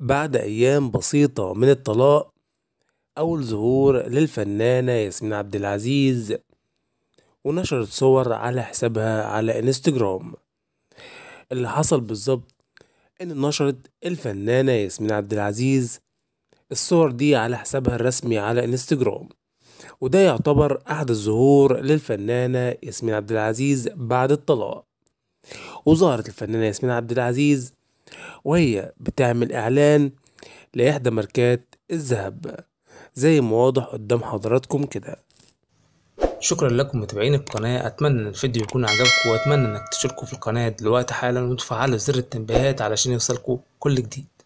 بعد أيام بسيطة من الطلاق أول ظهور للفنانة ياسمين عبد العزيز ونشرت صور على حسابها على انستجرام اللي حصل بالظبط إن نشرت الفنانة ياسمين عبد العزيز الصور دي على حسابها الرسمي على انستجرام وده يعتبر أحد الظهور للفنانة ياسمين عبد العزيز بعد الطلاق وظهرت الفنانة ياسمين عبد العزيز وهي بتعمل إعلان لإحدى ماركات الذهب زي ما واضح قدام حضراتكم كده شكرا لكم متابعين القناة أتمنى أن الفيديو يكون عجبكم وأتمنى أنك تشتركوا في القناة دلوقتي حالا وتفعلوا زر التنبيهات علشان يوصلكم كل جديد